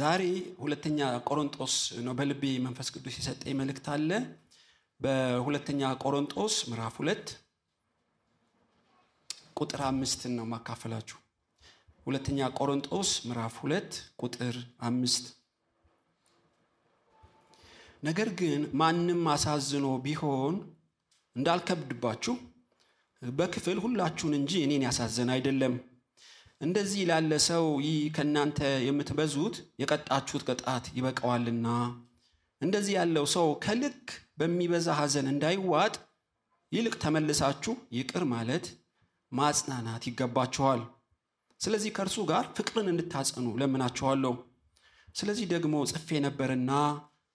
ዛሬ ሁለተኛ ቆሮንጦስ ነው በልቤ መንፈስ ቅዱስ የሰጠኝ መልእክት አለ። በሁለተኛ ቆሮንጦስ ምዕራፍ ሁለት ቁጥር አምስትን ነው ማካፈላችሁ። ሁለተኛ ቆሮንጦስ ምዕራፍ ሁለት ቁጥር አምስት ነገር ግን ማንም አሳዝኖ ቢሆን እንዳልከብድባችሁ በክፍል ሁላችሁን እንጂ እኔን ያሳዘን አይደለም እንደዚህ ላለ ሰው ይህ ከእናንተ የምትበዙት የቀጣችሁት ቅጣት ይበቀዋልና እንደዚህ ያለው ሰው ከልክ በሚበዛ ሐዘን እንዳይዋጥ ይልቅ ተመልሳችሁ ይቅር ማለት ማጽናናት ይገባችኋል። ስለዚህ ከእርሱ ጋር ፍቅርን እንድታጸኑ ለምናችኋለሁ። ስለዚህ ደግሞ ጽፌ ነበርና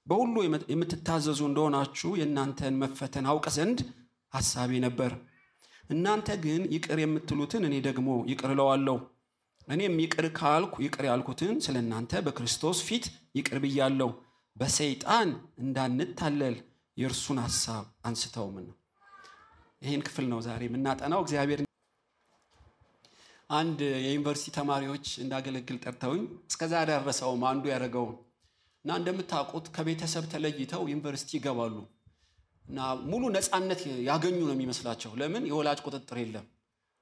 በሁሉ የምትታዘዙ እንደሆናችሁ የእናንተን መፈተን አውቅ ዘንድ ሐሳቤ ነበር። እናንተ ግን ይቅር የምትሉትን እኔ ደግሞ ይቅር እለዋለሁ። እኔም ይቅር ካልኩ ይቅር ያልኩትን ስለ እናንተ በክርስቶስ ፊት ይቅር ብያለሁ በሰይጣን እንዳንታለል የእርሱን ሀሳብ አንስተውም ነው ይህን ክፍል ነው ዛሬ የምናጠናው እግዚአብሔር አንድ የዩኒቨርሲቲ ተማሪዎች እንዳገለግል ጠርተውኝ እስከዛ ያደረሰውም አንዱ ያደረገውን እና እንደምታውቁት ከቤተሰብ ተለይተው ዩኒቨርሲቲ ይገባሉ እና ሙሉ ነፃነት ያገኙ ነው የሚመስላቸው ለምን የወላጅ ቁጥጥር የለም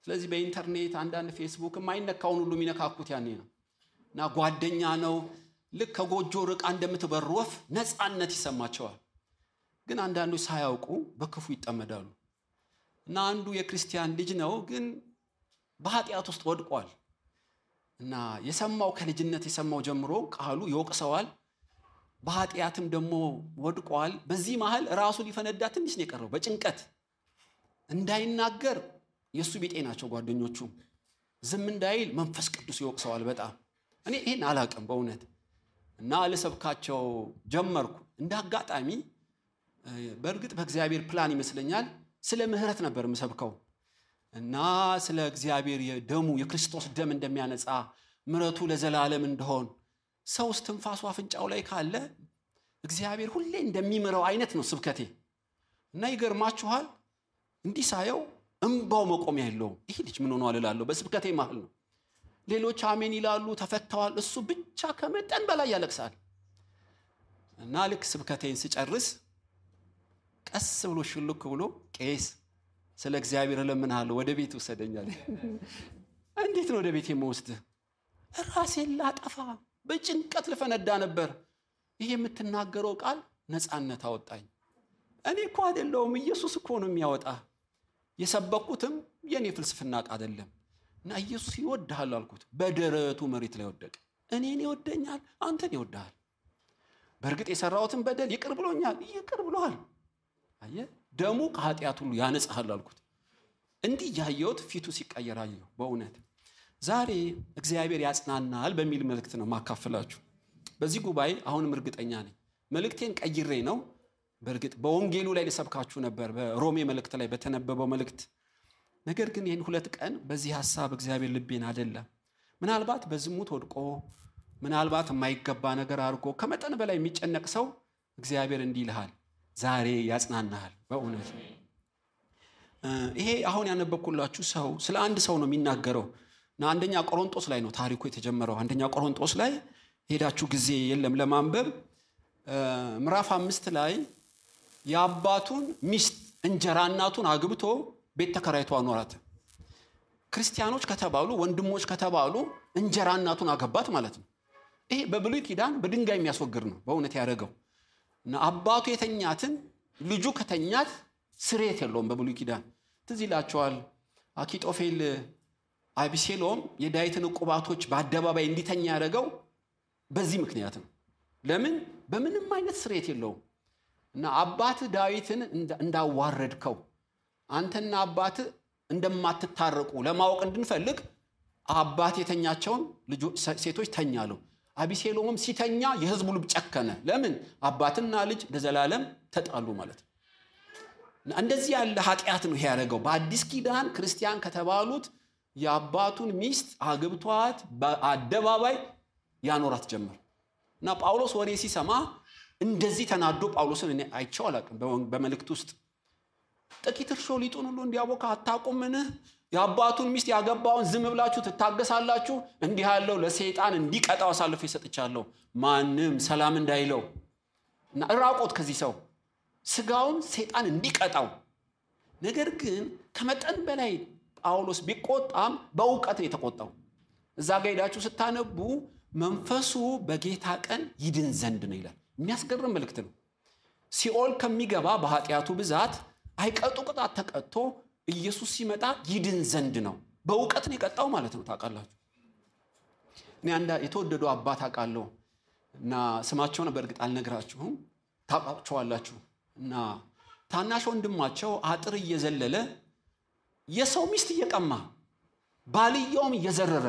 ስለዚህ በኢንተርኔት አንዳንድ ፌስቡክ የማይነካውን ሁሉ የሚነካኩት ያኔ ነው እና ጓደኛ ነው ልክ ከጎጆ ርቃ እንደምትበር ወፍ ነፃነት ይሰማቸዋል ግን አንዳንዱ ሳያውቁ በክፉ ይጠመዳሉ እና አንዱ የክርስቲያን ልጅ ነው ግን በኃጢአት ውስጥ ወድቋል እና የሰማው ከልጅነት የሰማው ጀምሮ ቃሉ ይወቅሰዋል በኃጢአትም ደግሞ ወድቋል በዚህ መሀል ራሱ ሊፈነዳ ትንሽ ነው የቀረው በጭንቀት እንዳይናገር የእሱ ቢጤ ናቸው ጓደኞቹ። ዝም እንዳይል መንፈስ ቅዱስ ይወቅሰዋል በጣም እኔ ይህን አላቅም በእውነት እና ልሰብካቸው ጀመርኩ። እንደ አጋጣሚ በእርግጥ በእግዚአብሔር ፕላን ይመስለኛል ስለ ምህረት ነበር ምሰብከው እና ስለ እግዚአብሔር የደሙ የክርስቶስ ደም እንደሚያነጻ ምረቱ ለዘላለም እንደሆን ሰው ስትንፋሱ አፍንጫው ላይ ካለ እግዚአብሔር ሁሌ እንደሚምረው አይነት ነው ስብከቴ እና ይገርማችኋል እንዲህ ሳየው እምባው መቆሚያ የለውም። ይህ ልጅ ምን ሆኗል እላለሁ። በስብከቴ ማህል ነው። ሌሎች አሜን ይላሉ፣ ተፈተዋል። እሱ ብቻ ከመጠን በላይ ያለቅሳል። እና ልክ ስብከቴን ስጨርስ ቀስ ብሎ ሽልክ ብሎ ቄስ፣ ስለ እግዚአብሔር እለምንሃለሁ ወደ ቤት ውሰደኛል። እንዴት ነው ወደ ቤት የምወስድህ? ራሴን ላጠፋ በጭንቀት ልፈነዳ ነበር። ይህ የምትናገረው ቃል ነፃነት አወጣኝ። እኔ እኮ አይደለሁም፣ ኢየሱስ እኮ ነው የሚያወጣ የሰበኩትም የኔ ፍልስፍና ቃ አይደለም እና ኢየሱስ ይወድሃል አልኩት። በደረቱ መሬት ላይ ወደቀ። እኔን ይወደኛል፣ አንተን ይወድሃል። በእርግጥ የሰራሁትን በደል ይቅር ብሎኛል። ይቅር ብሏል። አየ ደሙ ከኃጢአት ሁሉ ያነጽሃል አልኩት። እንዲህ ያየሁት ፊቱ ሲቀየር አየሁ። በእውነት ዛሬ እግዚአብሔር ያጽናናል በሚል መልእክት ነው ማካፈላችሁ። በዚህ ጉባኤ አሁንም እርግጠኛ ነኝ መልእክቴን ቀይሬ ነው በእርግጥ በወንጌሉ ላይ ልሰብካችሁ ነበር በሮሜ መልእክት ላይ በተነበበው መልእክት ነገር ግን ይህን ሁለት ቀን በዚህ ሀሳብ እግዚአብሔር ልቤን አደለም ምናልባት በዝሙት ወድቆ ምናልባት የማይገባ ነገር አድርጎ ከመጠን በላይ የሚጨነቅ ሰው እግዚአብሔር እንዲህ ይልሃል ዛሬ ያጽናናሃል በእውነት ይሄ አሁን ያነበብኩላችሁ ሰው ስለ አንድ ሰው ነው የሚናገረው እና አንደኛ ቆሮንጦስ ላይ ነው ታሪኩ የተጀመረው አንደኛ ቆሮንጦስ ላይ ሄዳችሁ ጊዜ የለም ለማንበብ ምዕራፍ አምስት ላይ የአባቱን ሚስት እንጀራ እናቱን አግብቶ ቤት ተከራይቶ አኖራት። ክርስቲያኖች ከተባሉ ወንድሞች ከተባሉ እንጀራ እናቱን አገባት ማለት ነው። ይሄ በብሉይ ኪዳን በድንጋይ የሚያስወግድ ነው። በእውነት ያደረገው አባቱ የተኛትን ልጁ ከተኛት ስሬት የለውም። በብሉይ ኪዳን ትዝ ይላቸዋል አኪጦፌል አቢሴሎም የዳዊትን ቁባቶች በአደባባይ እንዲተኛ ያደረገው በዚህ ምክንያት ነው። ለምን? በምንም አይነት ስሬት የለውም። እና አባት ዳዊትን እንዳዋረድከው አንተና አባት እንደማትታረቁ ለማወቅ እንድንፈልግ አባት የተኛቸውን ሴቶች ተኛሉ። አቢሴሎምም ሲተኛ የህዝቡ ልብ ጨከነ። ለምን? አባትና ልጅ ለዘላለም ተጣሉ ማለት ነው። እንደዚህ ያለ ኃጢአት ነው ይሄ ያደረገው። በአዲስ ኪዳን ክርስቲያን ከተባሉት የአባቱን ሚስት አግብቷት በአደባባይ ያኖራት ጀመር እና ጳውሎስ ወሬ ሲሰማ እንደዚህ ተናዶ ጳውሎስን እኔ አይቸው አላቅም በመልእክት ውስጥ ጥቂት እርሾ ሊጡን ሁሉ እንዲያቦካ አታቁምን? የአባቱን ሚስት ያገባውን ዝም ብላችሁ ትታገሳላችሁ? እንዲህ ያለው ለሰይጣን እንዲቀጣው አሳልፎ ይሰጥቻለሁ፣ ማንም ሰላም እንዳይለው እና እራቆት ከዚህ ሰው ስጋውን ሰይጣን እንዲቀጣው። ነገር ግን ከመጠን በላይ ጳውሎስ ቢቆጣም በእውቀት ነው የተቆጣው። እዛ ጋ ሄዳችሁ ስታነቡ መንፈሱ በጌታ ቀን ይድን ዘንድ ነው ይላል። የሚያስገርም መልእክት ነው። ሲኦል ከሚገባ በኃጢአቱ ብዛት አይቀጡ ቅጣት ተቀጥቶ ኢየሱስ ሲመጣ ይድን ዘንድ ነው። በእውቀት ነው የቀጣው ማለት ነው። ታውቃላችሁ፣ እኔ አንድ የተወደዱ አባት አውቃለሁ እና ስማቸውን በእርግጥ አልነግራችሁም፣ ታውቋቸዋላችሁ እና ታናሽ ወንድማቸው አጥር እየዘለለ የሰው ሚስት እየቀማ ባልየውም እየዘረረ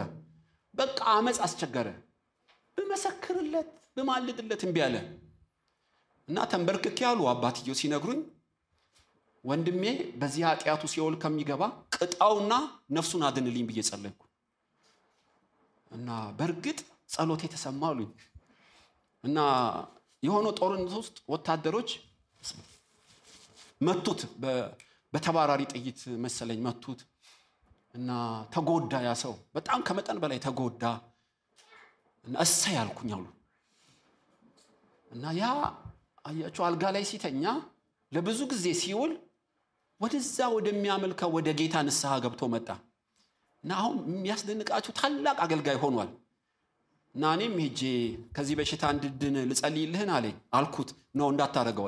በቃ አመፅ አስቸገረ። ብመሰክርለት ብማልድለት እምቢ አለ እና ተንበርክኬ አሉ አባትየው ሲነግሩኝ ወንድሜ በዚህ ኃጢአቱ ሲኦል ከሚገባ ቅጣውና ነፍሱን አድንልኝ ብዬ ጸለይኩ እና በእርግጥ ጸሎቴ ተሰማ አሉኝ እና የሆነ ጦርነት ውስጥ ወታደሮች መቱት በተባራሪ ጥይት መሰለኝ መቱት እና ተጎዳ ያ ሰው በጣም ከመጠን በላይ ተጎዳ እና እሰይ አልኩኝ አሉ እና ያ አያችሁ አልጋ ላይ ሲተኛ ለብዙ ጊዜ ሲውል ወደዛ ወደሚያመልከው ወደ ጌታ ንስሐ ገብቶ መጣ እና አሁን የሚያስደንቃችሁ ታላቅ አገልጋይ ሆኗል እና እኔም ሄጄ ከዚህ በሽታ እንድድን ልጸልይልህን አለኝ አልኩት ነው እንዳታደረገው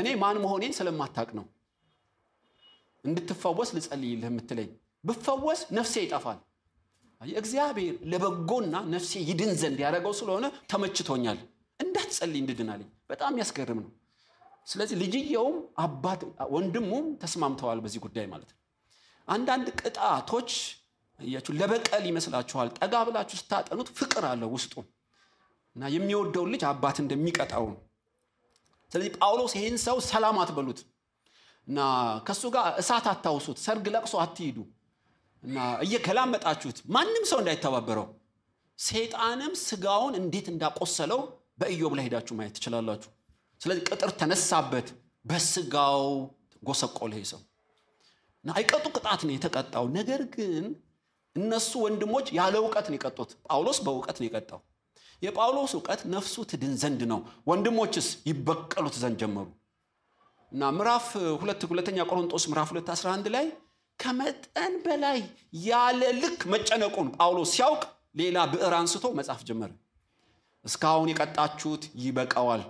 እኔ ማን መሆኔን ስለማታቅ ነው እንድትፈወስ ልጸልይልህ የምትለኝ ብፈወስ ነፍሴ ይጠፋል እግዚአብሔር ለበጎና ነፍሴ ይድን ዘንድ ያደረገው ስለሆነ ተመችቶኛል እንዳትጸልይ እንድድን አለኝ በጣም ያስገርም ነው ስለዚህ ልጅየውም አባት ወንድሙም ተስማምተዋል በዚህ ጉዳይ ማለት ነው አንዳንድ ቅጣቶች እያችሁ ለበቀል ይመስላችኋል ጠጋ ብላችሁ ስታጠኑት ፍቅር አለው ውስጡ እና የሚወደውን ልጅ አባት እንደሚቀጣው ስለዚህ ጳውሎስ ይህን ሰው ሰላም አትበሉት እና ከእሱ ጋር እሳት አታውሱት ሰርግ ለቅሶ አትሂዱ እና እየገላመጣችሁት ማንም ሰው እንዳይተባበረው ሰይጣንም ስጋውን እንዴት እንዳቆሰለው በኢዮብ ላይ ሄዳችሁ ማየት ትችላላችሁ። ስለዚህ ቅጥር ተነሳበት፣ በስጋው ጎሰቆለ ሰው አይቀጡ ቅጣት ነው የተቀጣው። ነገር ግን እነሱ ወንድሞች ያለ እውቀት ነው የቀጡት። ጳውሎስ በእውቀት ነው የቀጣው። የጳውሎስ እውቀት ነፍሱ ትድን ዘንድ ነው። ወንድሞችስ ይበቀሉት ዘንድ ጀመሩ እና ምዕራፍ ሁለት ሁለተኛ ቆሮንጦስ ምራፍ ሁለት 11 ላይ ከመጠን በላይ ያለ ልክ መጨነቁን ጳውሎስ ሲያውቅ ሌላ ብዕር አንስቶ መጽሐፍ ጀመረ። እስካሁን የቀጣችሁት ይበቃዋል።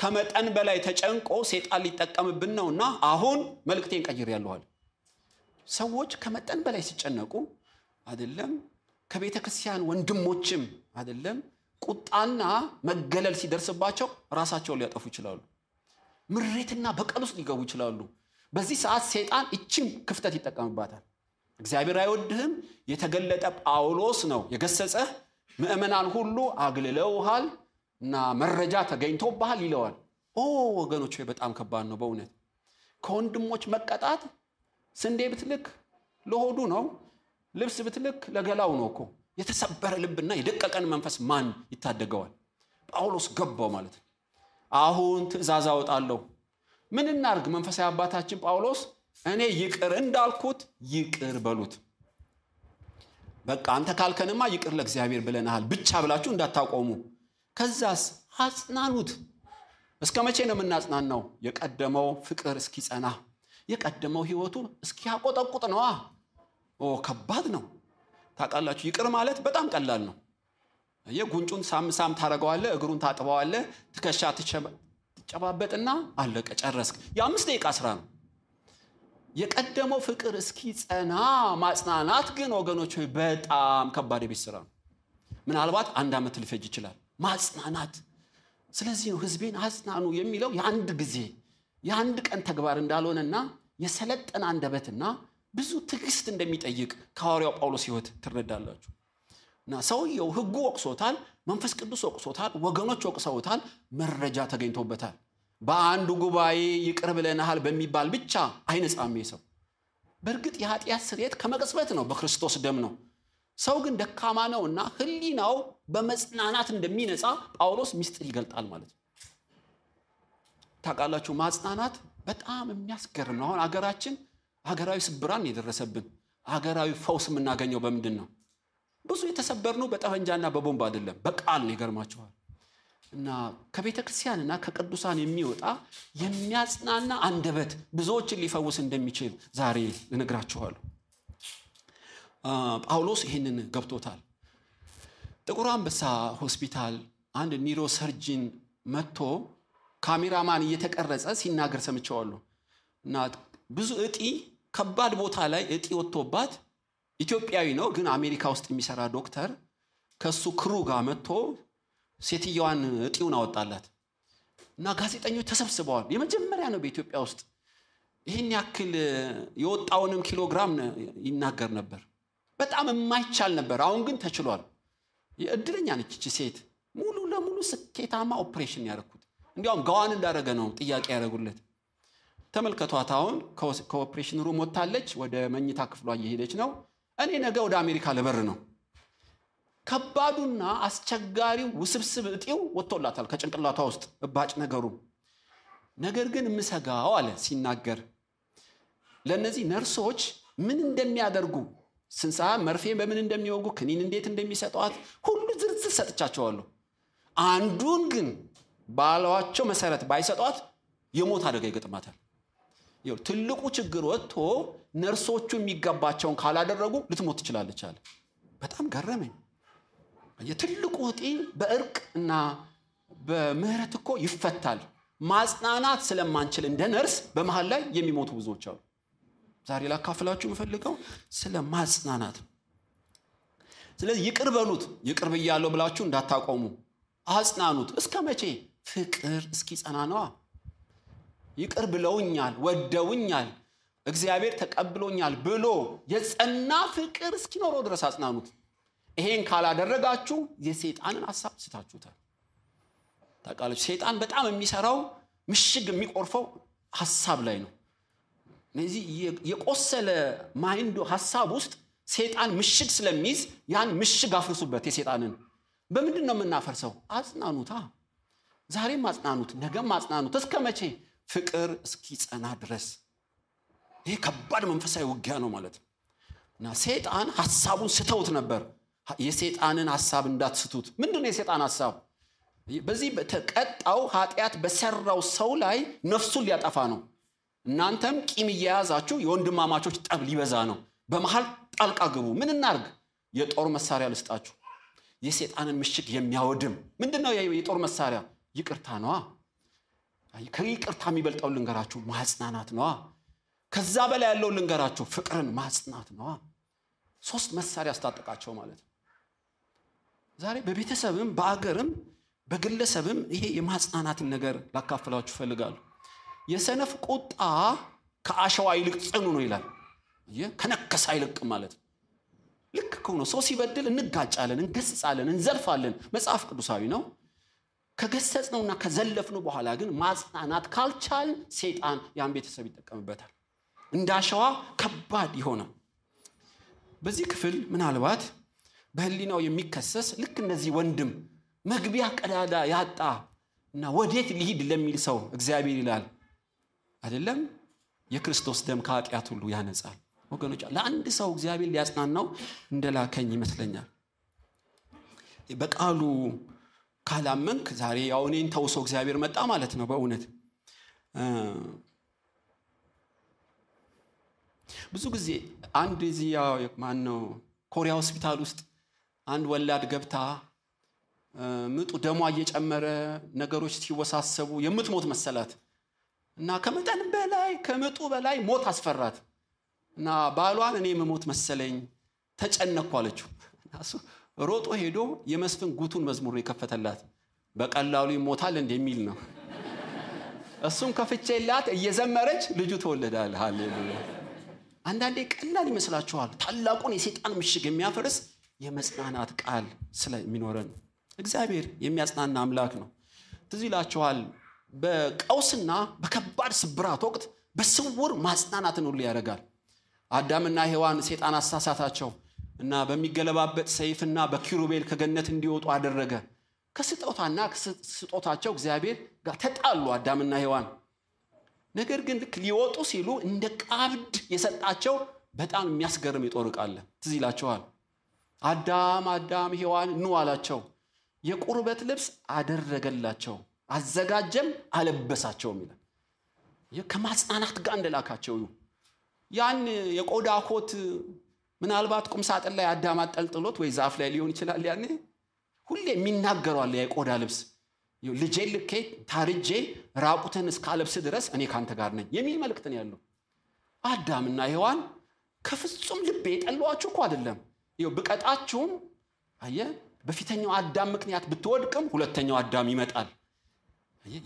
ከመጠን በላይ ተጨንቆ ሴጣን ሊጠቀምብን ነው እና አሁን መልእክቴን ቀይር ያለኋል። ሰዎች ከመጠን በላይ ሲጨነቁ አይደለም ከቤተ ክርስቲያን ወንድሞችም አይደለም ቁጣና መገለል ሲደርስባቸው ራሳቸውን ሊያጠፉ ይችላሉ። ምሬትና በቀል ውስጥ ሊገቡ ይችላሉ። በዚህ ሰዓት ሴጣን እችን ክፍተት ይጠቀምባታል። እግዚአብሔር አይወድህም የተገለጠ ጳውሎስ ነው የገሰጸህ ምእመናን ሁሉ አግልለውሃል እና መረጃ ተገኝቶብሃል ይለዋል ኦ ወገኖች በጣም ከባድ ነው በእውነት ከወንድሞች መቀጣት ስንዴ ብትልክ ለሆዱ ነው ልብስ ብትልክ ለገላው ነው እኮ የተሰበረ ልብና የደቀቀን መንፈስ ማን ይታደገዋል ጳውሎስ ገባው ማለት ነው አሁን ትእዛዝ አወጣለሁ ምን እናርግ መንፈሳዊ አባታችን ጳውሎስ እኔ ይቅር እንዳልኩት ይቅር በሉት በቃ አንተ ካልከንማ ይቅር ለእግዚአብሔር ብለናሃል ብቻ ብላችሁ እንዳታቆሙ። ከዛስ አጽናኑት። እስከ መቼ ነው የምናጽናናው? የቀደመው ፍቅር እስኪጸና የቀደመው ህይወቱ እስኪያቆጠቁጥ ነዋ። ከባድ ነው ታውቃላችሁ። ይቅር ማለት በጣም ቀላል ነው። የጉንጩን ሳም ሳም ታደረገዋለ፣ እግሩን ታጥበዋለ፣ ትከሻ ትጨባበጥና አለቀ፣ ጨረስክ። የአምስት ደቂቃ ስራ ነው። የቀደመው ፍቅር እስኪጸና ማጽናናት ግን ወገኖች ሆይ በጣም ከባድ የቤት ስራ ነው። ምናልባት አንድ ዓመት ሊፈጅ ይችላል ማጽናናት። ስለዚህ ነው ህዝቤን አጽናኑ የሚለው የአንድ ጊዜ የአንድ ቀን ተግባር እንዳልሆነና የሰለጠነ አንደበትና ብዙ ትግስት እንደሚጠይቅ ከሐዋርያው ጳውሎስ ህይወት ትረዳላችሁ። እና ሰውየው ህጉ ወቅሶታል፣ መንፈስ ቅዱስ ወቅሶታል፣ ወገኖች ወቅሰውታል፣ መረጃ ተገኝቶበታል። በአንዱ ጉባኤ ይቅር ብለናሃል በሚባል ብቻ አይነጻም። ሰው በእርግጥ የኃጢአት ስርየት ከመቅጽበት ነው፣ በክርስቶስ ደም ነው። ሰው ግን ደካማ ነው እና ህሊናው በመጽናናት እንደሚነጻ ጳውሎስ ምስጢር ይገልጣል ማለት ነው። ታውቃላችሁ፣ ማጽናናት በጣም የሚያስገርም ነው። አሁን አገራችን ሀገራዊ ስብራን የደረሰብን ሀገራዊ ፈውስ የምናገኘው በምንድን ነው? ብዙ የተሰበርነው በጠመንጃና በቦምብ አይደለም፣ በቃል ነው። ይገርማችኋል። እና ከቤተ ክርስቲያንና ከቅዱሳን የሚወጣ የሚያጽናና አንደበት ብዙዎችን ሊፈውስ እንደሚችል ዛሬ ልነግራችኋሉ ጳውሎስ ይህንን ገብቶታል። ጥቁር አንበሳ ሆስፒታል አንድ ኒሮ ሰርጂን መጥቶ ካሜራማን እየተቀረጸ ሲናገር ሰምቸዋሉ። እና ብዙ እጢ ከባድ ቦታ ላይ እጢ ወጥቶባት ኢትዮጵያዊ ነው ግን አሜሪካ ውስጥ የሚሰራ ዶክተር ከሱ ክሩ ጋር መጥቶ ሴትየዋን እጢውን አወጣላት እና ጋዜጠኞች ተሰብስበዋል። የመጀመሪያ ነው በኢትዮጵያ ውስጥ ይህን ያክል የወጣውንም ኪሎግራም ይናገር ነበር። በጣም የማይቻል ነበር። አሁን ግን ተችሏል። እድለኛ ነች ሴት። ሙሉ ለሙሉ ስኬታማ ኦፕሬሽን ያደረኩት እንዲያውም ጋዋን እንዳደረገ ነው ጥያቄ ያደረጉለት። ተመልከቷት። አሁን ከኦፕሬሽን ሩም ወታለች ወደ መኝታ ክፍሏ እየሄደች ነው። እኔ ነገ ወደ አሜሪካ ልበር ነው። ከባዱና አስቸጋሪው ውስብስብ እጢው ወጥቶላታል ከጭንቅላቷ ውስጥ እባጭ ነገሩ። ነገር ግን የምሰጋው አለ ሲናገር ለእነዚህ ነርሶች ምን እንደሚያደርጉ ስንሳ መርፌ በምን እንደሚወጉ ክኒን እንዴት እንደሚሰጧት ሁሉ ዝርዝር ሰጥቻቸዋሉ አንዱን ግን ባሏቸው መሰረት ባይሰጧት የሞት አደጋ ይገጥማታል። ትልቁ ችግር ወጥቶ ነርሶቹ የሚገባቸውን ካላደረጉ ልትሞት ትችላለች አለ። በጣም ገረመኝ። የትልቁ ዕጢ በእርቅ እና በምህረት እኮ ይፈታል። ማጽናናት ስለማንችል እንደ ነርስ በመሀል ላይ የሚሞቱ ብዙዎች አሉ። ዛሬ ላካፍላችሁ የምፈልገው ስለ ማጽናናት ስለዚህ ይቅር በሉት፣ ይቅር ብያለሁ ብላችሁ እንዳታቆሙ፣ አጽናኑት። እስከ መቼ? ፍቅር እስኪጸና ነዋ። ይቅር ብለውኛል፣ ወደውኛል፣ እግዚአብሔር ተቀብሎኛል ብሎ የጸና ፍቅር እስኪኖረው ድረስ አጽናኑት። ይሄን ካላደረጋችሁ የሴጣንን ሀሳብ ስታችሁታል። ታውቃለች ሴጣን በጣም የሚሰራው ምሽግ የሚቆርፈው ሀሳብ ላይ ነው። እነዚህ የቆሰለ ማይንዶ ሀሳብ ውስጥ ሴጣን ምሽግ ስለሚይዝ ያን ምሽግ አፍርሱበት። የሴጣንን በምንድን ነው የምናፈርሰው? አጽናኑታ። ዛሬም አጽናኑት፣ ነገም አጽናኑት። እስከ መቼ? ፍቅር እስኪጸና ድረስ። ይሄ ከባድ መንፈሳዊ ውጊያ ነው ማለት ነው እና ሴጣን ሀሳቡን ስተውት ነበር። የሴጣንን ሀሳብ እንዳትስቱት። ምንድን ነው የሴጣን ሀሳብ? በዚህ በተቀጣው ኃጢአት በሰራው ሰው ላይ ነፍሱን ሊያጠፋ ነው። እናንተም ቂም እየያዛችሁ የወንድማማቾች ጠብ ሊበዛ ነው። በመሀል ጣልቃ ግቡ። ምን እናርግ? የጦር መሳሪያ ልስጣችሁ። የሴጣንን ምሽግ የሚያወድም ምንድን ነው የጦር መሳሪያ? ይቅርታ ነዋ። ከይቅርታ የሚበልጠው ልንገራችሁ፣ ማጽናናት ነዋ። ከዛ በላይ ያለው ልንገራችሁ፣ ፍቅርን ማጽናት ነዋ። ሶስት መሳሪያ አስታጠቃቸው ማለት ነው። ዛሬ በቤተሰብም በአገርም በግለሰብም ይሄ የማጽናናትን ነገር ላካፍላችሁ ይፈልጋሉ የሰነፍ ቁጣ ከአሸዋ ይልቅ ጽኑ ነው ይላል ከነከሰ አይልቅ ማለት ነው ልክ ከሆነ ሰው ሲበድል እንጋጫለን እንገስጻለን እንዘልፋለን መጽሐፍ ቅዱሳዊ ነው ከገሰጽ ነውና ከዘለፍነው በኋላ ግን ማጽናናት ካልቻል ሴጣን ያን ቤተሰብ ይጠቀምበታል እንደ አሸዋ ከባድ ይሆናል በዚህ ክፍል ምናልባት በህሊናው የሚከሰስ ልክ እነዚህ ወንድም መግቢያ ቀዳዳ ያጣ እና ወዴት ሊሂድ ለሚል ሰው እግዚአብሔር ይላል አይደለም የክርስቶስ ደም ከኃጢአት ሁሉ ያነጻል። ወገኖች ለአንድ ሰው እግዚአብሔር ሊያጽናናው እንደላከኝ ይመስለኛል። በቃሉ ካላመንክ ዛሬ ያው እኔን ተውሶ እግዚአብሔር መጣ ማለት ነው። በእውነት ብዙ ጊዜ አንድ እዚህ ማን ነው ኮሪያ ሆስፒታል ውስጥ አንድ ወላድ ገብታ ምጡ ደሟ እየጨመረ ነገሮች ሲወሳሰቡ የምትሞት መሰላት እና ከመጠን በላይ ከምጡ በላይ ሞት አስፈራት እና ባሏን እኔ መሞት መሰለኝ ተጨነኩ አለችው። ሮጦ ሄዶ የመስፍን ጉቱን መዝሙር የከፈተላት በቀላሉ ይሞታል እንደሚል ነው። እሱም ከፍቼላት እየዘመረች ልጁ ተወለዳል። አሌሉያ አንዳንዴ ቀላል ይመስላችኋል። ታላቁን የሴጣን ምሽግ የሚያፈርስ የመጽናናት ቃል ስለሚኖረን እግዚአብሔር የሚያጽናና አምላክ ነው ትዝ ይላችኋል በቀውስና በከባድ ስብራት ወቅት በስውር ማጽናናትን ሁሉ ያደርጋል አዳምና ሔዋን ሴጣን አሳሳታቸው እና በሚገለባበት ሰይፍና በኪሩቤል ከገነት እንዲወጡ አደረገ ከስጦታና ስጦታቸው እግዚአብሔር ጋር ተጣሉ አዳምና ሔዋን ነገር ግን ልክ ሊወጡ ሲሉ እንደ ቃብድ የሰጣቸው በጣም የሚያስገርም ይጦርቃለ ዕቃ ትዝ ይላቸዋል አዳም አዳም ሔዋን ኑ አላቸው። የቁርበት ልብስ አደረገላቸው፣ አዘጋጀም፣ አለበሳቸውም ይላል። ከማጽናናት ጋር እንደላካቸው ያን የቆዳ ኮት ምናልባት ቁም ሳጥን ላይ አዳም አጠልጥሎት ወይ ዛፍ ላይ ሊሆን ይችላል። ያኔ ሁሌ የሚናገረዋል የቆዳ ልብስ ልጄ ልኬ ታርጄ ራቁትን እስካለብስ ድረስ እኔ ካንተ ጋር ነኝ የሚል መልእክት ነው ያለው። አዳምና ሔዋን ከፍጹም ልቤ የጠለዋችሁ እኮ አይደለም ይኸው ብቀጣችሁም አየ በፊተኛው አዳም ምክንያት ብትወድቅም ሁለተኛው አዳም ይመጣል።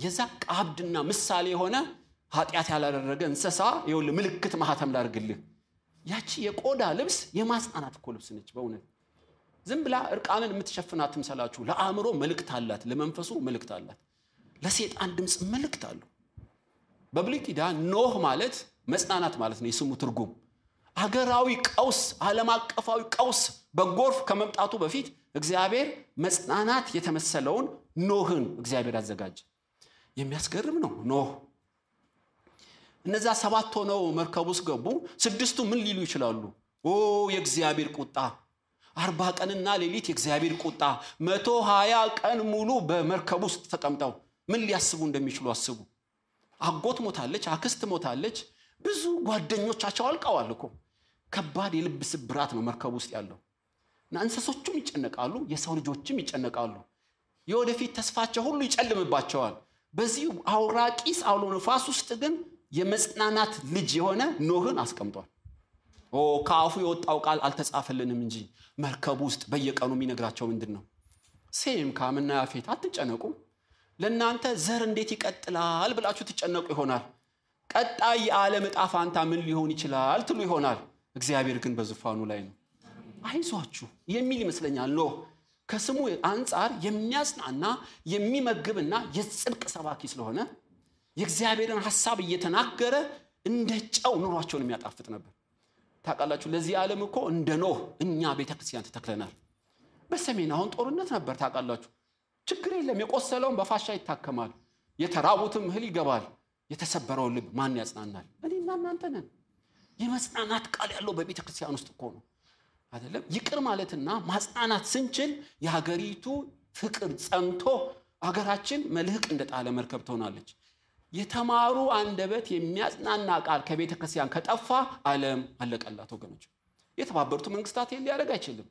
የዛ አብድና ምሳሌ የሆነ ኃጢአት ያላደረገ እንስሳ ይሁል ምልክት ማህተም ላርግልህ። ያቺ የቆዳ ልብስ የማጽናናት እኮ ልብስ ነች። በእውነት ዝም ብላ እርቃንን የምትሸፍናት ትምሰላችሁ። ለአእምሮ መልእክት አላት፣ ለመንፈሱ መልእክት አላት፣ ለሴጣን ድምፅ መልእክት አለው። በብሉይ ኪዳን ኖህ ማለት መጽናናት ማለት ነው የስሙ ትርጉም አገራዊ ቀውስ፣ ዓለም አቀፋዊ ቀውስ በጎርፍ ከመምጣቱ በፊት እግዚአብሔር መጽናናት የተመሰለውን ኖህን እግዚአብሔር አዘጋጀ። የሚያስገርም ነው። ኖህ እነዛ ሰባት ሆነው መርከብ ውስጥ ገቡ። ስድስቱ ምን ሊሉ ይችላሉ? ኦ የእግዚአብሔር ቁጣ አርባ ቀንና ሌሊት የእግዚአብሔር ቁጣ መቶ ሀያ ቀን ሙሉ በመርከብ ውስጥ ተቀምጠው ምን ሊያስቡ እንደሚችሉ አስቡ። አጎት ሞታለች፣ አክስት ሞታለች፣ ብዙ ጓደኞቻቸው አልቀዋል እኮ ከባድ የልብ ስብራት ነው መርከብ ውስጥ ያለው እና እንስሶቹም ይጨነቃሉ፣ የሰው ልጆችም ይጨነቃሉ። የወደፊት ተስፋቸው ሁሉ ይጨልምባቸዋል። በዚህ አውራቂስ አውሎ ነፋስ ውስጥ ግን የመጽናናት ልጅ የሆነ ኖህን አስቀምጧል። ኦ ከአፉ የወጣው ቃል አልተጻፈልንም እንጂ መርከቡ ውስጥ በየቀኑ የሚነግራቸው ምንድን ነው? ሴም ካምና ያፌት አትጨነቁ። ለእናንተ ዘር እንዴት ይቀጥላል ብላችሁ ትጨነቁ ይሆናል። ቀጣይ የዓለም እጣ ፋንታ ምን ሊሆን ይችላል ትሉ ይሆናል። እግዚአብሔር ግን በዙፋኑ ላይ ነው። አይዟችሁ የሚል ይመስለኛል ኖህ ከስሙ አንጻር የሚያጽናና የሚመግብና የጽድቅ ሰባኪ ስለሆነ የእግዚአብሔርን ሀሳብ እየተናገረ እንደ ጨው ኑሯቸውን የሚያጣፍጥ ነበር። ታውቃላችሁ፣ ለዚህ ዓለም እኮ እንደ ኖህ እኛ ቤተክርስቲያን ተተክለናል። በሰሜን አሁን ጦርነት ነበር። ታውቃላችሁ፣ ችግር የለም። የቆሰለውን በፋሻ ይታከማል፣ የተራቡትም እህል ይገባል። የተሰበረውን ልብ ማን ያጽናናል? እኔና እናንተ ነን። የመጽናናት ቃል ያለው በቤተ ክርስቲያን ውስጥ እኮ ነው አይደለም። ይቅር ማለትና ማጽናናት ስንችል የሀገሪቱ ፍቅር ጸንቶ ሀገራችን መልህቅ እንደጣለ መርከብ ትሆናለች። የተማሩ አንደበት የሚያጽናና ቃል ከቤተ ክርስቲያን ከጠፋ ዓለም አለቀላት ወገኖች። የተባበሩት መንግስታት ይህን ሊያደርግ አይችልም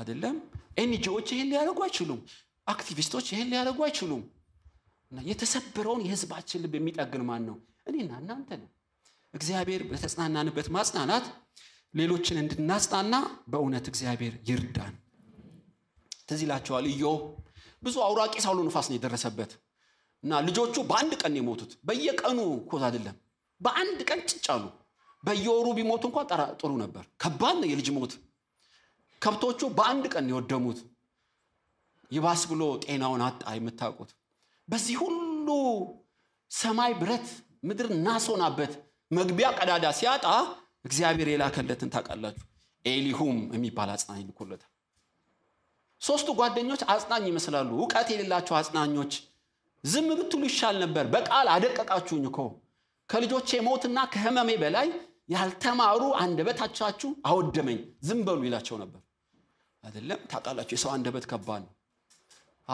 አይደለም። ኤንጂዎች ይህን ሊያደርጉ አይችሉም። አክቲቪስቶች ይህን ሊያደርጉ አይችሉም። የተሰበረውን የህዝባችን ልብ የሚጠግን ማን ነው? እኔና እናንተ ነው። እግዚአብሔር በተጽናናንበት ማጽናናት ሌሎችን እንድናጽናና በእውነት እግዚአብሔር ይርዳን ትዝ ይላቸዋል ኢዮብ ብዙ አውራቂ ሳውሎ ንፋስ ነው የደረሰበት እና ልጆቹ በአንድ ቀን የሞቱት በየቀኑ ኮዝ አይደለም በአንድ ቀን ጭጫሉ በየወሩ ቢሞቱ እንኳ ጥሩ ነበር ከባድ ነው የልጅ ሞት ከብቶቹ በአንድ ቀን የወደሙት ይባስ ብሎ ጤናውን አጣ የምታውቁት በዚህ ሁሉ ሰማይ ብረት ምድር ናሶናበት መግቢያ ቀዳዳ ሲያጣ እግዚአብሔር የላከለትን ታውቃላችሁ። ኤሊሁም የሚባል አጽናኝ ልኮለታል። ሶስቱ ጓደኞች አጽናኝ ይመስላሉ። እውቀት የሌላቸው አጽናኞች። ዝም ብትሉ ይሻል ነበር። በቃል አደቀቃችሁኝ እኮ ከልጆቼ ሞትና ከህመሜ በላይ ያልተማሩ አንደበታቻችሁ አወደመኝ። ዝም በሉ ይላቸው ነበር። አይደለም ታውቃላችሁ፣ የሰው አንደበት ከባድ ነው።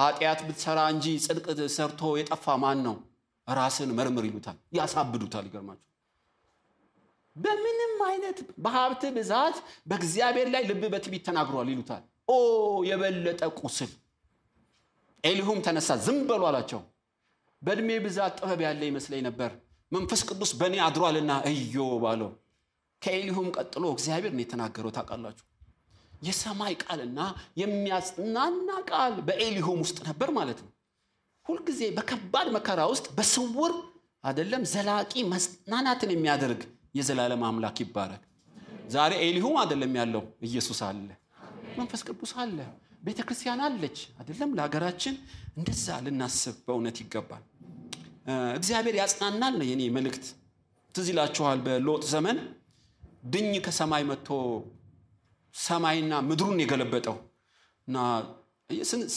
ኃጢአት ብትሰራ እንጂ ጽድቅ ሰርቶ የጠፋ ማን ነው? ራስን መርምር ይሉታል፣ ያሳብዱታል። ይገርማቸው በምንም አይነት በሀብት ብዛት በእግዚአብሔር ላይ ልብ በትቢት ተናግሯል ይሉታል። ኦ የበለጠ ቁስል። ኤሊሁም ተነሳ፣ ዝም በሉ አላቸው። በእድሜ ብዛት ጥበብ ያለ ይመስለኝ ነበር፣ መንፈስ ቅዱስ በእኔ አድሯልና እዮ ባለው። ከኤሊሁም ቀጥሎ እግዚአብሔር ነው የተናገረው ታውቃላችሁ። የሰማይ ቃልና የሚያጽናና ቃል በኤሊሁም ውስጥ ነበር ማለት ነው። ሁልጊዜ በከባድ መከራ ውስጥ በስውር አይደለም ዘላቂ መጽናናትን የሚያደርግ የዘላለም አምላክ ይባረክ። ዛሬ ኤሊሁም አይደለም ያለው፣ ኢየሱስ አለ፣ መንፈስ ቅዱስ አለ፣ ቤተ ክርስቲያን አለች። አይደለም ለሀገራችን እንደዛ ልናስብ በእውነት ይገባል። እግዚአብሔር ያጽናናል ነው የኔ መልእክት። ትዝ ይላችኋል በሎጥ ዘመን ድኝ ከሰማይ መጥቶ ሰማይና ምድሩን የገለበጠው እና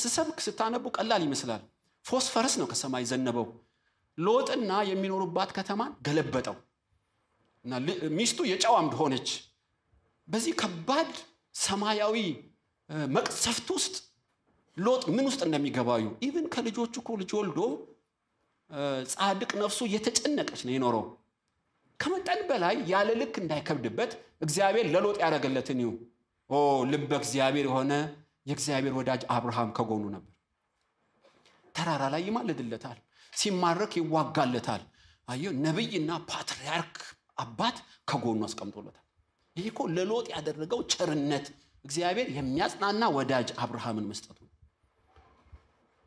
ስሰብክ ስታነቡ ቀላል ይመስላል። ፎስፈረስ ነው ከሰማይ ዘነበው ሎጥና የሚኖሩባት ከተማን ገለበጠው። እና ሚስቱ የጨው አምድ ሆነች። በዚህ ከባድ ሰማያዊ መቅሰፍት ውስጥ ሎጥ ምን ውስጥ እንደሚገባዩ ኢቭን ከልጆቹ እኮ ልጅ ወልዶ ጻድቅ ነፍሱ የተጨነቀች ነው የኖረው። ከመጠን በላይ ያለ ልክ እንዳይከብድበት እግዚአብሔር ለሎጥ ያደረገለትን ይሁ ኦ ልበ እግዚአብሔር የሆነ የእግዚአብሔር ወዳጅ አብርሃም ከጎኑ ነበር። ተራራ ላይ ይማልድለታል፣ ሲማረክ ይዋጋለታል። አየ ነቢይና ፓትርያርክ አባት ከጎኑ አስቀምጦለታል። ይህ እኮ ለሎጥ ያደረገው ቸርነት እግዚአብሔር የሚያጽናና ወዳጅ አብርሃምን መስጠቱ ነው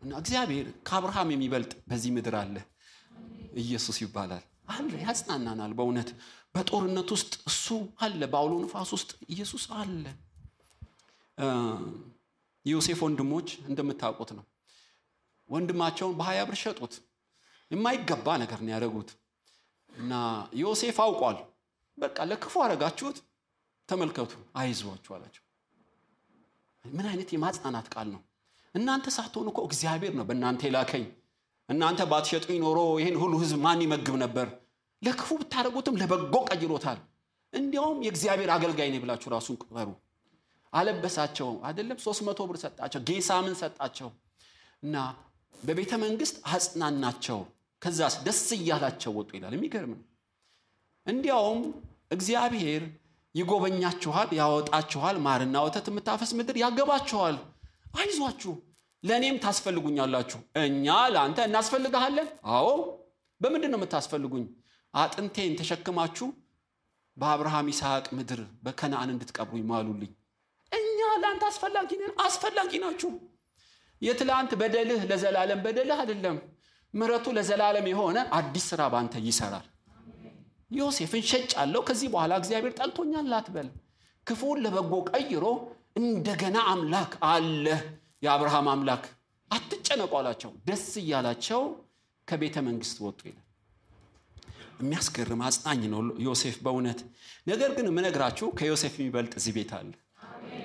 እና እግዚአብሔር ከአብርሃም የሚበልጥ በዚህ ምድር አለ። ኢየሱስ ይባላል አለ። ያጽናናናል። በእውነት በጦርነት ውስጥ እሱ አለ። በአውሎ ንፋስ ውስጥ ኢየሱስ አለ። ዮሴፍ ወንድሞች እንደምታውቁት ነው። ወንድማቸውን በሀያ ብር ሸጡት። የማይገባ ነገር ነው ያደረጉት። እና ዮሴፍ አውቋል። በቃ ለክፉ አረጋችሁት፣ ተመልከቱ፣ አይዟችሁ አላቸው። ምን አይነት የማጽናናት ቃል ነው! እናንተ ሳትሆኑ እኮ እግዚአብሔር ነው በእናንተ የላከኝ። እናንተ ባትሸጡኝ ኖሮ ይህን ሁሉ ህዝብ ማን ይመግብ ነበር? ለክፉ ብታደረጉትም ለበጎ ቀይሮታል። እንዲያውም የእግዚአብሔር አገልጋይ ነው ብላችሁ ራሱን ቅበሩ። አለበሳቸው አይደለም፣ ሶስት መቶ ብር ሰጣቸው፣ ጌሳምን ሰጣቸው እና በቤተ መንግስት አጽናናቸው። ከዛስ ደስ እያላቸው ወጡ ይላል። የሚገርም ነው። እንዲያውም እግዚአብሔር ይጎበኛችኋል፣ ያወጣችኋል፣ ማርና ወተት የምታፈስ ምድር ያገባችኋል። አይዟችሁ፣ ለእኔም ታስፈልጉኛላችሁ። እኛ ለአንተ እናስፈልግሃለን። አዎ፣ በምንድን ነው የምታስፈልጉኝ? አጥንቴን ተሸክማችሁ በአብርሃም ይስሐቅ ምድር በከነአን እንድትቀብሩ ይማሉልኝ። እኛ ለአንተ አስፈላጊ ነን፣ አስፈላጊ ናችሁ። የትላንት በደልህ ለዘላለም በደልህ አይደለም። ምረቱ ለዘላለም የሆነ አዲስ ስራ ባንተ ይሰራል ዮሴፍን ሸጫለሁ ከዚህ በኋላ እግዚአብሔር ጠልቶኛል ላትበል ክፉን ለበጎ ቀይሮ እንደገና አምላክ አለ የአብርሃም አምላክ አትጨነቁ አላቸው ደስ እያላቸው ከቤተ መንግስት ወጡ ይላል የሚያስገርም አጽናኝ ነው ዮሴፍ በእውነት ነገር ግን የምነግራችሁ ከዮሴፍ የሚበልጥ እዚህ ቤት አለ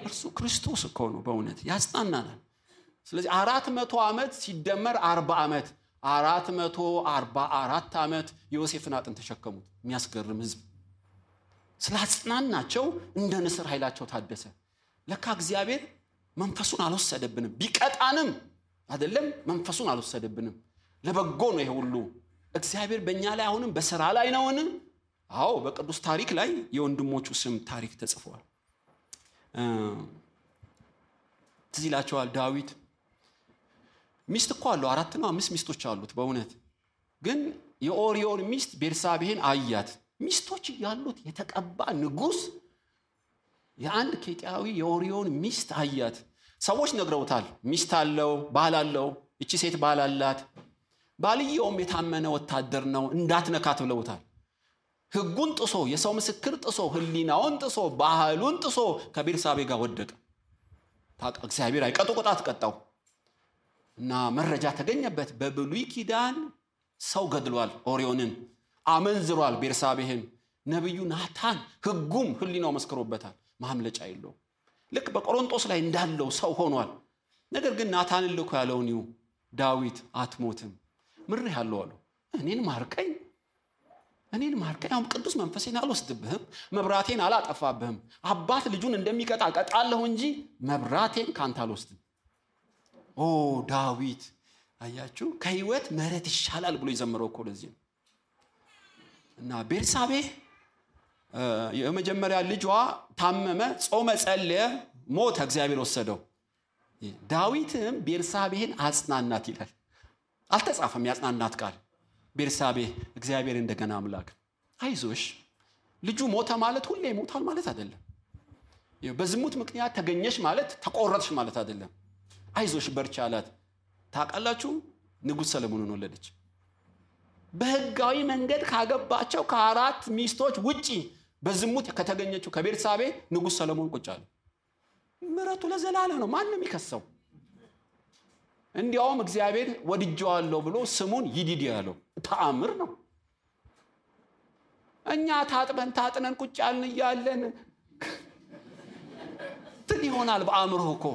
እርሱ ክርስቶስ እኮ ነው በእውነት ያጽናናናል ስለዚህ አራት መቶ ዓመት ሲደመር አርባ ዓመት አራት መቶ አርባ አራት ዓመት የዮሴፍን አጥንት ተሸከሙት። የሚያስገርም ህዝብ ስላጽናናቸው እንደ ንስር ኃይላቸው ታደሰ። ለካ እግዚአብሔር መንፈሱን አልወሰደብንም። ቢቀጣንም አይደለም መንፈሱን አልወሰደብንም። ለበጎ ነው ይሄ ሁሉ። እግዚአብሔር በእኛ ላይ አሁንም በስራ ላይ ነውን? አዎ፣ በቅዱስ ታሪክ ላይ የወንድሞቹ ስም ታሪክ ተጽፏል። ትዝ ይላቸዋል ዳዊት ሚስት እኮ አለው አራት ነው አምስት ሚስቶች አሉት በእውነት ግን የኦሪዮን ሚስት ቤርሳቤሄን አያት ሚስቶች ያሉት የተቀባ ንጉስ የአንድ ኬጢያዊ የኦሪዮን ሚስት አያት ሰዎች ነግረውታል ሚስት አለው ባል አለው እቺ ሴት ባል አላት ባልየውም የታመነ ወታደር ነው እንዳትነካት ብለውታል ህጉን ጥሶ የሰው ምስክር ጥሶ ህሊናውን ጥሶ ባህሉን ጥሶ ከቤርሳቤ ጋር ወደቀ እግዚአብሔር አይቀጡ ቅጣት ቀጣው እና መረጃ ተገኘበት። በብሉይ ኪዳን ሰው ገድሏል፣ ኦሪዮንን አመንዝሯል፣ ቤርሳቤህን ነቢዩ ናታን ህጉም ህሊናው መስክሮበታል። ማምለጫ የለው ልክ በቆሮንጦስ ላይ እንዳለው ሰው ሆኗል። ነገር ግን ናታንን ልኮ ያለውን ይሁ ዳዊት አትሞትም፣ ምር አለው አለው። እኔን ማርቀኝ እኔን ማርቀኝ። አሁን ቅዱስ መንፈሴን አልወስድብህም፣ መብራቴን አላጠፋብህም። አባት ልጁን እንደሚቀጣ ቀጣለሁ እንጂ መብራቴን ካንተ አልወስድም። ኦ ዳዊት አያችሁ ከህይወት ምህረት ይሻላል ብሎ የዘምረው እኮ ለዚህ ነው እና ቤርሳቤ የመጀመሪያ ልጇ ታመመ ጾመ ጸለየ ሞተ እግዚአብሔር ወሰደው ዳዊትም ቤርሳቤህን አጽናናት ይላል አልተጻፈም ያጽናናት ቃል ቤርሳቤ እግዚአብሔር እንደገና አምላክ አይዞሽ ልጁ ሞተ ማለት ሁሌ ይሞታል ማለት አይደለም በዝሙት ምክንያት ተገኘሽ ማለት ተቆረጥሽ ማለት አይደለም አይዞሽ በርቻ አላት። ታውቃላችሁ ንጉሥ ሰለሞንን ወለደች። በህጋዊ መንገድ ካገባቸው ከአራት ሚስቶች ውጪ በዝሙት ከተገኘችው ከቤርሳቤ ንጉሥ ሰለሞን ቁጭ አለ። ምረቱ ለዘላለም ነው። ማንም ይከሰው። እንዲያውም እግዚአብሔር ወድጀዋለሁ ብሎ ስሙን ይዲድ ያለው ተአምር ነው። እኛ ታጥበን ታጥነን ቁጭ ያልን እያለን ትል ይሆናል በአእምሮህ እኮ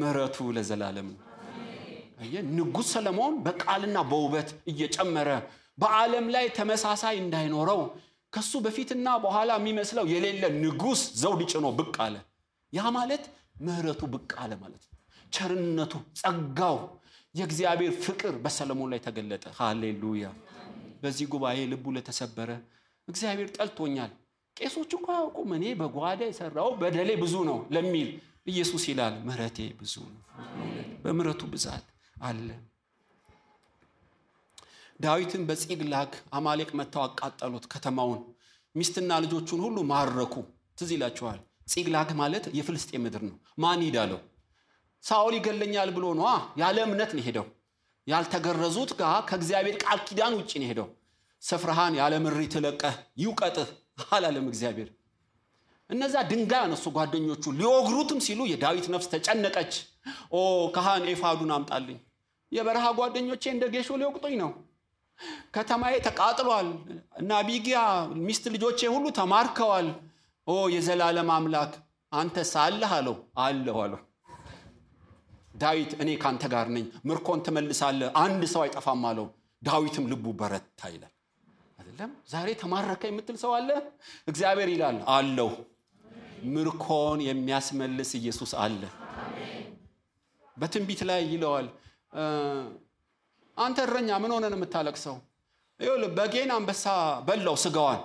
ምሕረቱ ለዘላለም ነው። ንጉሥ ሰለሞን በቃልና በውበት እየጨመረ በዓለም ላይ ተመሳሳይ እንዳይኖረው ከሱ በፊትና በኋላ የሚመስለው የሌለ ንጉሥ ዘውድ ጭኖ ብቅ አለ። ያ ማለት ምሕረቱ ብቅ አለ ማለት ነው። ቸርነቱ፣ ጸጋው፣ የእግዚአብሔር ፍቅር በሰለሞን ላይ ተገለጠ። ሃሌሉያ! በዚህ ጉባኤ ልቡ ለተሰበረ እግዚአብሔር ጠልቶኛል፣ ቄሶች እኮ ያውቁም፣ እኔ በጓዳ የሰራው በደሌ ብዙ ነው ለሚል ኢየሱስ ይላል ምሕረቴ ብዙ ነው። በምሕረቱ ብዛት አለ። ዳዊትን በጺቅላግ አማሌቅ መጥተው አቃጠሉት ከተማውን፣ ሚስትና ልጆቹን ሁሉ ማረኩ። ትዝ ይላችኋል። ማለት የፍልስጤም ምድር ነው። ማን ሂድ ሳኦል ይገለኛል ብሎ ነዋ። ያለ እምነት ነው ሄደው። ያልተገረዙት ጋር ከእግዚአብሔር ቃል ኪዳን ውጭ ነው ሄደው። ስፍራህን ያለ ምሪት ለቀህ ይውቀጥህ አላለም እግዚአብሔር። እነዛ ድንጋይ አነሱ ጓደኞቹ ሊወግሩትም ሲሉ የዳዊት ነፍስ ተጨነቀች ኦ ካህን ኤፋዱን አምጣልኝ የበረሃ ጓደኞቼ እንደ ጌሾ ሊወቅጡኝ ነው ከተማዬ ተቃጥሏል እና ቢጊያ ሚስት ልጆቼ ሁሉ ተማርከዋል ኦ የዘላለም አምላክ አንተ ሳለህ አለው አለሁ አለው ዳዊት እኔ ካንተ ጋር ነኝ ምርኮን ትመልሳለህ አንድ ሰው አይጠፋም አለው ዳዊትም ልቡ በረታ ይላል አይደለም ዛሬ ተማረከ የምትል ሰው አለ እግዚአብሔር ይላል አለው ምርኮን የሚያስመልስ ኢየሱስ አለ። በትንቢት ላይ ይለዋል፣ አንተ እረኛ ምን ሆነን የምታለቅሰው? በጌን አንበሳ በላው ስጋዋን፣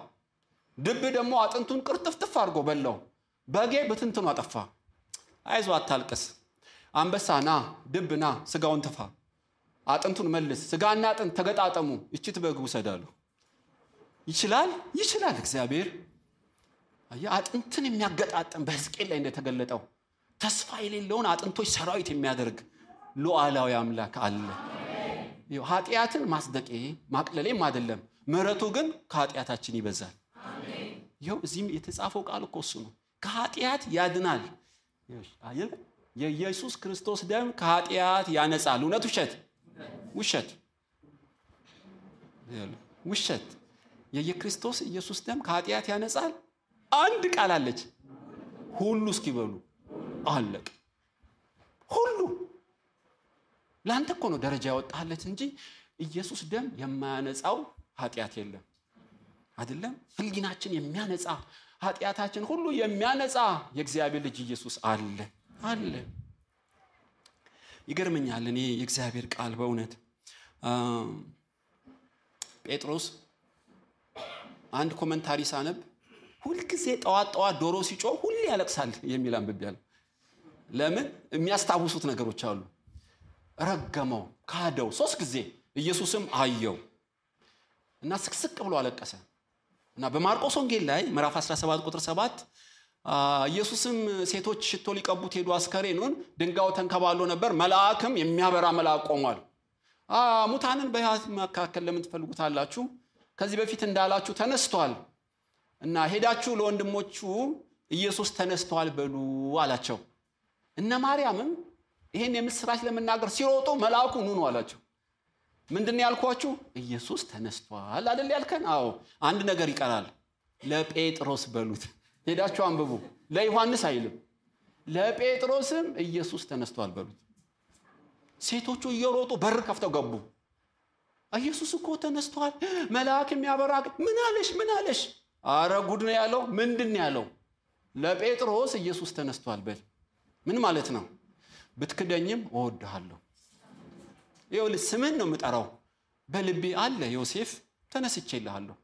ድብ ደግሞ አጥንቱን ቅርጥፍጥፍ አድርጎ በላው። በጌ ብትንትኑ አጠፋ። አይዞ አታልቅስ፣ አንበሳ ና፣ ድብ ና፣ ስጋውን ትፋ፣ አጥንቱን መልስ፣ ስጋና አጥንት ተገጣጠሙ፣ እችት በግ ውሰዳሉ። ይችላል፣ ይችላል እግዚአብሔር አጥንትን የሚያገጣጥም በህዝቅኤል ላይ እንደተገለጠው ተስፋ የሌለውን አጥንቶች ሰራዊት የሚያደርግ ሉዓላዊ አምላክ አለ። ኃጢአትን ማስደቄ ማቅለሌም አይደለም። ምረቱ ግን ከኃጢአታችን ይበዛል። ይኸው እዚህም የተጻፈው ቃል እኮ እሱ ነው። ከኃጢአት ያድናል። የኢየሱስ ክርስቶስ ደም ከኃጢአት ያነጻል። እውነት ውሸት? ውሸት ውሸት። የየክርስቶስ ኢየሱስ ደም ከኃጢአት ያነጻል አንድ ቃል አለች። ሁሉ እስኪበሉ አለቅ ሁሉ ለአንተ እኮ ነው ደረጃ ያወጣለች እንጂ ኢየሱስ ደም የማያነጻው ኃጢአት የለም አይደለም። ህሊናችን የሚያነጻ ኃጢአታችን ሁሉ የሚያነጻ የእግዚአብሔር ልጅ ኢየሱስ አለ አለ። ይገርመኛል። እኔ የእግዚአብሔር ቃል በእውነት ጴጥሮስ አንድ ኮመንታሪ ሳነብ ሁልጊዜ ጠዋት ጠዋት ዶሮ ሲጮ ሁሌ ያለቅሳል የሚል ያለ ለምን? የሚያስታውሱት ነገሮች አሉ። ረገመው፣ ካደው ሶስት ጊዜ ኢየሱስም አየው እና ስቅስቅ ብሎ አለቀሰ እና በማርቆስ ወንጌል ላይ ምዕራፍ 17 ቁጥር 7 ኢየሱስም ሴቶች ሽቶ ሊቀቡት ሄዱ፣ አስከሬኑን ድንጋዩ ተንከባሎ ነበር፣ መልአክም የሚያበራ መልአክ ቆሟል። ሙታንን በሕያዋን መካከል ለምን ትፈልጉታላችሁ? ከዚህ በፊት እንዳላችሁ ተነስቷል እና ሄዳችሁ ለወንድሞቹ ኢየሱስ ተነስተዋል በሉ አላቸው። እነ ማርያምም ይህን የምስራች ለመናገር ሲሮጡ መልአኩ ኑ ነው አላቸው። ምንድን ያልኳችሁ? ኢየሱስ ተነስተዋል አደል ያልከን? አዎ፣ አንድ ነገር ይቀራል። ለጴጥሮስ በሉት። ሄዳችሁ አንብቡ። ለዮሐንስ አይልም፣ ለጴጥሮስም ኢየሱስ ተነስቷል በሉት። ሴቶቹ እየሮጡ በር ከፍተው ገቡ። ኢየሱስ እኮ ተነስቷል፣ መልአክ የሚያበራ ምን አለሽ? ምን አለሽ? አረ ጉድ ነው ያለው። ምንድን ያለው? ለጴጥሮስ ኢየሱስ ተነስቷል በል። ምን ማለት ነው? ብትክደኝም እወድሃለሁ። ይኸውልህ ስምን ነው የምጠራው። በልቤ አለ ዮሴፍ፣ ተነስቼልሃለሁ።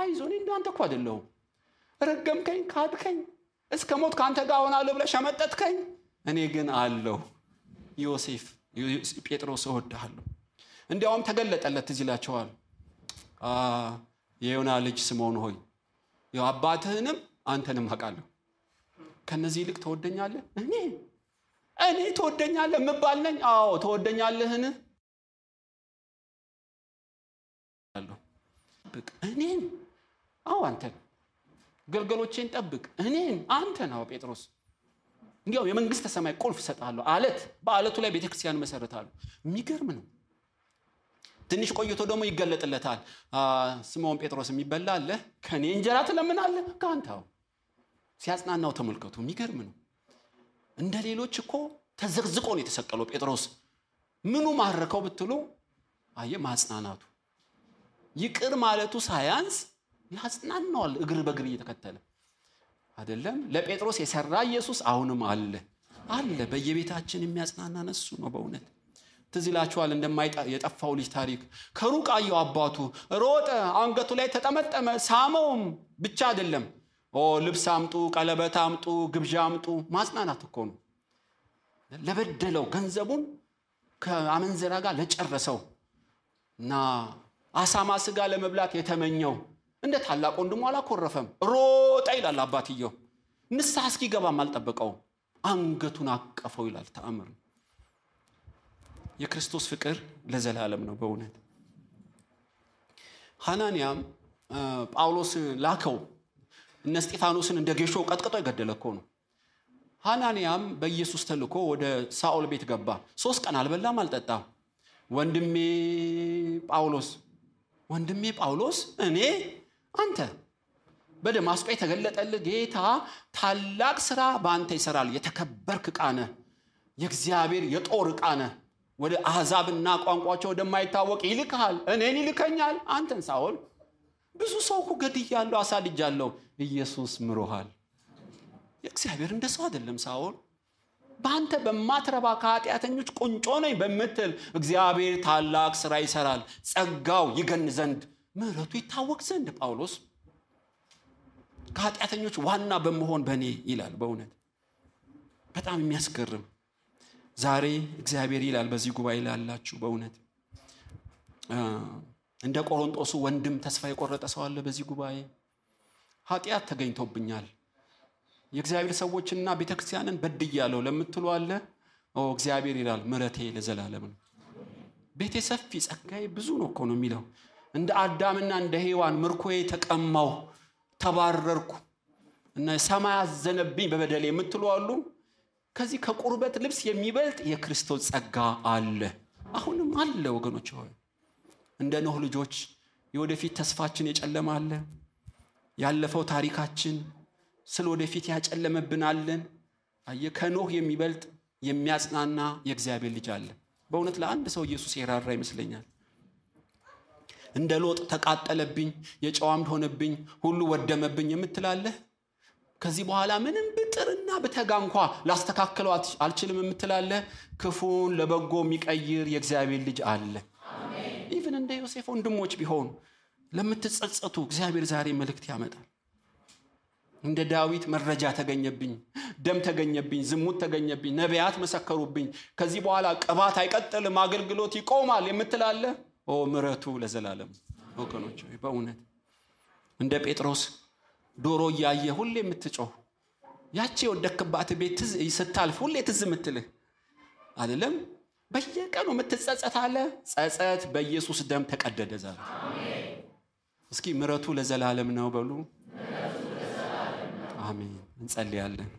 አይዞህ፣ እኔ እንዳንተ እኮ አይደለሁም። ረገምከኝ፣ ካድከኝ፣ እስከ ሞት ከአንተ ጋር እሆናለሁ ብለህ ሸመጠጥከኝ። እኔ ግን አለሁ ዮሴፍ፣ ጴጥሮስ እወድሃለሁ። እንዲያውም ተገለጠለት። ትዝ ይላቸዋል የዮና ልጅ ስምዖን ሆይ ያው አባትህንም አንተንም አውቃለሁ። ከነዚህ ይልቅ ተወደኛለህ እኔ እኔ ተወደኛለህ የምባል ነኝ? አዎ ተወደኛለህን? ጠብቅ እኔን፣ አዎ አንተን፣ ግልገሎቼን ጠብቅ እኔን፣ አንተን። አዎ ጴጥሮስ እንዲያው የመንግስተ ሰማይ ቁልፍ እሰጥሃለሁ፣ አለት በአለቱ ላይ ቤተክርስቲያን መሰረታለሁ። የሚገርም ነው። ትንሽ ቆይቶ ደግሞ ይገለጥለታል። ስምዖን የሚበላ አለ። ከእኔ እንጀራ ትለምናለህ ከአንተው ሲያጽናናው ተመልከቱ። የሚገርም ነው። እንደ ሌሎች እኮ ተዘቅዝቆ ነው የተሰቀለው ጴጥሮስ። ምኑ ማረከው ብትሉ፣ አየ ማጽናናቱ፣ ይቅር ማለቱ ሳያንስ ያጽናናዋል። እግር በእግር እየተከተለ አይደለም ለጴጥሮስ የሰራ ኢየሱስ አሁንም አለ አለ። በየቤታችን የሚያጽናና ነሱ ነው በእውነት። ትዝ ይላችኋል የጠፋው ልጅ ታሪክ ከሩቅ አየው አባቱ ሮጠ አንገቱ ላይ ተጠመጠመ ሳመውም ብቻ አይደለም ኦ ልብስ አምጡ ቀለበት አምጡ ግብዣ አምጡ ማጽናናት እኮ ነው ለበደለው ገንዘቡን ከአመንዘራ ጋር ለጨረሰው እና አሳማ ስጋ ለመብላት የተመኘው እንደ ታላቅ ወንድሙ አላኮረፈም ሮጠ ይላል አባትየው ንስሐ እስኪገባም አልጠበቀውም አንገቱን አቀፈው ይላል ተአምር የክርስቶስ ፍቅር ለዘላለም ነው በእውነት ሐናንያም ጳውሎስን ላከው እነ ስጢፋኖስን እንደ ጌሾ ቀጥቅጦ የገደለ እኮ ነው ሐናንያም በኢየሱስ ተልኮ ወደ ሳኦል ቤት ገባ ሶስት ቀን አልበላም አልጠጣም ወንድሜ ጳውሎስ ወንድሜ ጳውሎስ እኔ አንተ በደማስቆ የተገለጠል ጌታ ታላቅ ስራ በአንተ ይሰራል የተከበርክ ቃነ የእግዚአብሔር የጦር ቃነ ወደ አሕዛብና ቋንቋቸው ወደማይታወቅ ይልክሃል፣ እኔን ይልከኛል፣ አንተን ሳውል። ብዙ ሰው እኮ ገድያለሁ፣ አሳድጃለሁ። ኢየሱስ ምሮሃል። የእግዚአብሔር እንደ ሰው አይደለም ሳውል። በአንተ በማትረባ ከኃጢአተኞች ቁንጮ ነኝ በምትል እግዚአብሔር ታላቅ ስራ ይሰራል። ጸጋው ይገን ዘንድ ምረቱ ይታወቅ ዘንድ ጳውሎስ ከኃጢአተኞች ዋና በመሆን በእኔ ይላል። በእውነት በጣም የሚያስገርም ዛሬ እግዚአብሔር ይላል በዚህ ጉባኤ ላላችሁ በእውነት እንደ ቆሮንጦሱ ወንድም ተስፋ የቆረጠ ሰው አለ በዚህ ጉባኤ ኃጢአት ተገኝቶብኛል የእግዚአብሔር ሰዎችና ቤተክርስቲያንን በድያለሁ ለምትሉ አለ እግዚአብሔር ይላል ምረቴ ለዘላለም ነው ቤቴ ሰፊ ጸጋዬ ብዙ ነው እኮ ነው የሚለው እንደ አዳምና እንደ ሔዋን ምርኮዬ ተቀማው ተባረርኩ እና ሰማይ አዘነብኝ በበደሌ የምትሉ አሉ ከዚህ ከቁርበት ልብስ የሚበልጥ የክርስቶስ ጸጋ አለ አሁንም አለ ወገኖች ሆይ እንደ ኖህ ልጆች የወደፊት ተስፋችን የጨለማ አለ ያለፈው ታሪካችን ስለ ወደፊት ያጨለመብናለን አየ ከኖህ የሚበልጥ የሚያጽናና የእግዚአብሔር ልጅ አለ በእውነት ለአንድ ሰው ኢየሱስ የራራ ይመስለኛል እንደ ሎጥ ተቃጠለብኝ የጨዋምድ ሆነብኝ ሁሉ ወደመብኝ የምትላለህ ከዚህ በኋላ ምንም ብጥርና ብተጋ እንኳ ላስተካክለው አልችልም የምትላለ ክፉን ለበጎ የሚቀይር የእግዚአብሔር ልጅ አለ ኢቭን እንደ ዮሴፍ ወንድሞች ቢሆኑ ለምትጸጸቱ እግዚአብሔር ዛሬ መልእክት ያመጣል እንደ ዳዊት መረጃ ተገኘብኝ ደም ተገኘብኝ ዝሙት ተገኘብኝ ነቢያት መሰከሩብኝ ከዚህ በኋላ ቅባት አይቀጥልም አገልግሎት ይቆማል የምትላለ ኦ ምረቱ ለዘላለም ወገኖች በእውነት እንደ ጴጥሮስ ዶሮ እያየ ሁሌ የምትጮህ ያቺ የወደክባት ቤት ስታልፍ ሁሌ ትዝ የምትልህ አይደለም። በየቀኑ የምትጸጸት አለ። ጸጸት በኢየሱስ ደም ተቀደደ ዛሬ። እስኪ ምረቱ ለዘላለም ነው በሉ። አሜን። እንጸልያለን።